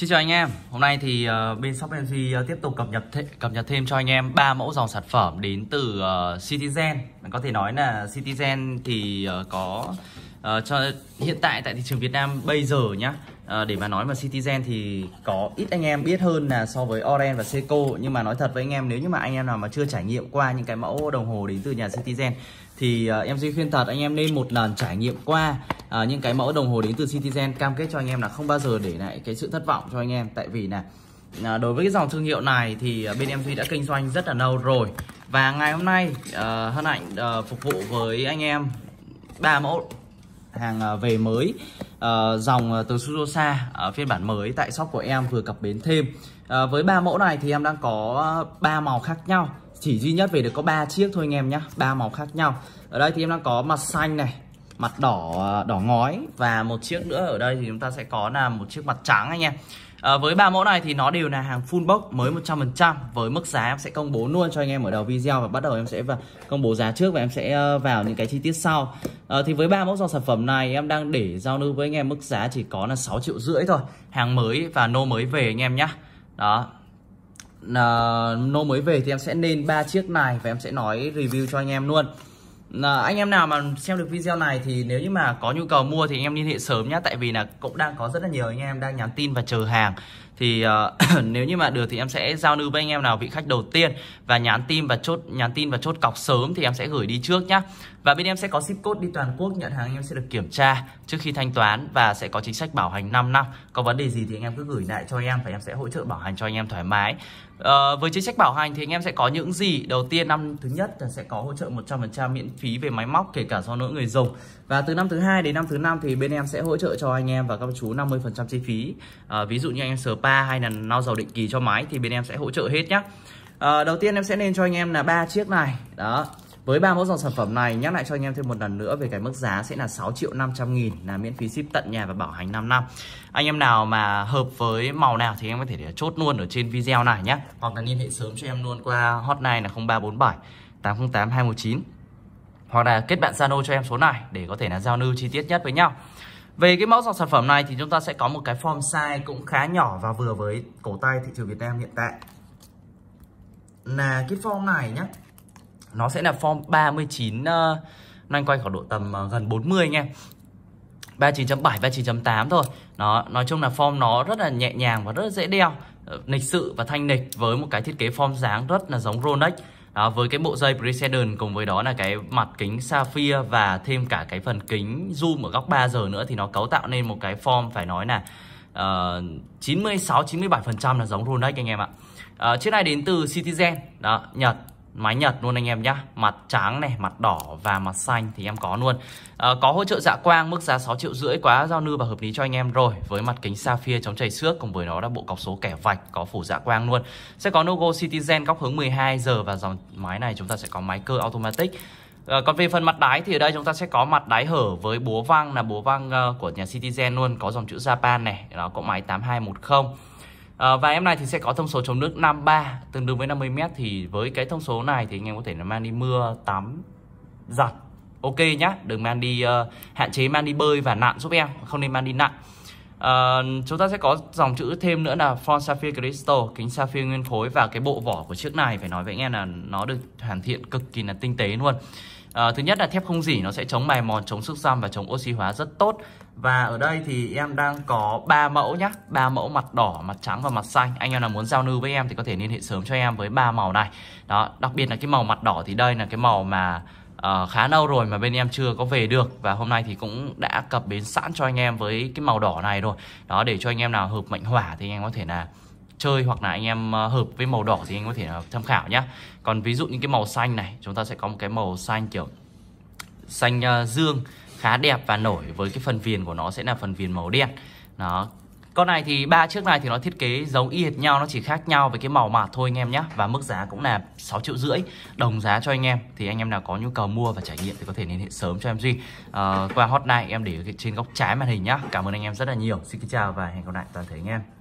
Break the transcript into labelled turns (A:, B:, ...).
A: Xin chào anh em, hôm nay thì uh, bên shop MC uh, ờ, tiếp tục cập nhật th- cập nhật thêm cho anh em ba mẫu dòng sản phẩm đến từ uh, Citizen. có thể nói là Citizen thì uh, có Ờ, cho hiện tại tại thị trường Việt Nam bây giờ nhá uh, để mà nói mà Citizen thì có ít anh em biết hơn là so với Orange và Seiko nhưng mà nói thật với anh em nếu như mà anh em nào mà chưa trải nghiệm qua những cái mẫu đồng hồ đến từ nhà Citizen thì uh, em duy khuyên thật anh em nên một lần trải nghiệm qua uh, những cái mẫu đồng hồ đến từ Citizen cam kết cho anh em là không bao giờ để lại cái sự thất vọng cho anh em tại vì là À, đối với cái dòng thương hiệu này thì bên em Duy đã kinh doanh rất là lâu rồi và ngày hôm nay uh, hân hạnh uh, phục vụ với anh em ba mẫu hàng à, về mới uh, dòng à, từ suzosa ở phiên bản mới tại shop của em vừa cập bến thêm uh, với ba mẫu này thì em đang có ba màu khác nhau chỉ duy nhất về được có ba chiếc thôi anh em nhé ba màu khác nhau ở đây thì em đang có mặt xanh này mặt đỏ à, đỏ ngói và một chiếc nữa ở đây thì chúng ta sẽ có là một chiếc mặt trắng anh em à, với ba mẫu này thì nó đều là hàng full box mới 100% với mức giá em sẽ công bố luôn cho anh em ở đầu video và bắt đầu em sẽ vào công bố giá trước và em sẽ ờ, vào những cái chi tiết sau à, thì với ba mẫu dòng sản phẩm này em đang để giao lưu với anh em mức giá chỉ có là 6 triệu rưỡi thôi hàng mới và nô mới về anh em nhé đó nô mới về thì em sẽ nên ba chiếc này và em sẽ nói review cho anh em luôn là ờ, anh em nào mà xem được video này thì nếu như mà có nhu cầu mua thì anh em liên hệ sớm nhé tại vì là cũng đang có rất là nhiều anh em đang nhắn tin và chờ hàng thì uh, nếu như mà được thì em sẽ giao lưu với anh em nào vị khách đầu tiên và nhắn tin và chốt nhắn tin và chốt cọc sớm thì em sẽ gửi đi trước nhá và bên em sẽ có ship code đi toàn quốc nhận hàng em sẽ được kiểm tra trước khi thanh toán và sẽ có chính sách bảo hành 5 năm có vấn đề gì thì anh em cứ gửi lại cho em và em sẽ hỗ trợ bảo hành cho anh em thoải mái Ờ, với chính sách bảo hành thì anh em sẽ có những gì? Đầu tiên năm thứ nhất là sẽ có hỗ trợ 100% miễn phí về máy móc kể cả do lỗi người dùng. Và từ năm thứ hai đến năm thứ năm thì bên em sẽ hỗ trợ cho anh em và các chú 50% chi phí. À, ví dụ như anh em spa hay là lau dầu định kỳ cho máy thì bên em sẽ hỗ trợ hết nhé. À, ờ, đầu tiên em sẽ nên cho anh em là ba chiếc này. Đó, với ba mẫu dòng sản phẩm này nhắc lại cho anh em thêm một lần nữa về cái mức giá sẽ là 6 triệu 500 nghìn là miễn phí ship tận nhà và bảo hành 5 năm. Anh em nào mà hợp với màu nào thì em có thể để chốt luôn ở trên video này nhé. Hoặc là liên hệ sớm cho em luôn qua hotline là 0347 808 219 hoặc là kết bạn Zalo cho em số này để có thể là giao lưu chi tiết nhất với nhau. Về cái mẫu dòng sản phẩm này thì chúng ta sẽ có một cái form size cũng khá nhỏ và vừa với cổ tay thị trường Việt Nam hiện tại. Là cái form này nhé nó sẽ là form 39 uh, ờ, loanh quanh khoảng độ tầm uh, gần 40 anh em 39.7 39.8 thôi nó nói chung là form nó rất là nhẹ nhàng và rất là dễ đeo ờ, lịch sự và thanh lịch với một cái thiết kế form dáng rất là giống Rolex đó, với cái bộ dây Precision cùng với đó là cái mặt kính sapphire và thêm cả cái phần kính zoom ở góc 3 giờ nữa thì nó cấu tạo nên một cái form phải nói là uh, 96 97% là giống Rolex anh em ạ. Uh, chiếc này đến từ Citizen, đó, Nhật mái Nhật luôn anh em nhé Mặt trắng này, mặt đỏ và mặt xanh thì em có luôn à, Có hỗ trợ dạ quang mức giá 6 triệu rưỡi quá giao nư và hợp lý cho anh em rồi Với mặt kính sapphire chống chảy xước cùng với nó là bộ cọc số kẻ vạch có phủ dạ quang luôn Sẽ có logo Citizen góc hướng 12 giờ và dòng máy này chúng ta sẽ có máy cơ automatic À, còn về phần mặt đáy thì ở đây chúng ta sẽ có mặt đáy hở với búa văng là búa văng uh, của nhà Citizen luôn Có dòng chữ Japan này, nó có máy 8210 À, và em này thì sẽ có thông số chống nước 53 tương đương với 50 m thì với cái thông số này thì anh em có thể là mang đi mưa, tắm, giặt. Ok nhá, đừng mang đi uh, hạn chế mang đi bơi và nặn giúp em, không nên mang đi nặn. Uh, ờ, chúng ta sẽ có dòng chữ thêm nữa là Front Sapphire Crystal, kính sapphire nguyên khối và cái bộ vỏ của chiếc này phải nói với anh em là nó được hoàn thiện cực kỳ là tinh tế luôn à, thứ nhất là thép không dỉ nó sẽ chống mài mòn chống sức răm và chống oxy hóa rất tốt và ở đây thì em đang có ba mẫu nhá ba mẫu mặt đỏ mặt trắng và mặt xanh anh em nào muốn giao lưu với em thì có thể liên hệ sớm cho em với ba màu này đó đặc biệt là cái màu mặt đỏ thì đây là cái màu mà uh, khá lâu rồi mà bên em chưa có về được và hôm nay thì cũng đã cập bến sẵn cho anh em với cái màu đỏ này rồi đó để cho anh em nào hợp mệnh hỏa thì anh em có thể là chơi hoặc là anh em ờ, hợp với màu đỏ thì anh có thể ờ, tham khảo nhá còn ví dụ những cái màu xanh này chúng ta sẽ có một cái màu xanh kiểu xanh ờ, dương khá đẹp và nổi với cái phần viền của nó sẽ là phần viền màu đen Nó, con này thì ba chiếc này thì nó thiết kế giống y hệt nhau nó chỉ khác nhau về cái màu mà thôi anh em nhé và mức giá cũng là 6 triệu rưỡi đồng giá cho anh em thì anh em nào có nhu cầu mua và trải nghiệm thì có thể liên hệ sớm cho em duy à, qua hotline em để trên góc trái màn hình nhá cảm ơn anh em rất là nhiều xin kính chào và hẹn gặp lại toàn thể anh em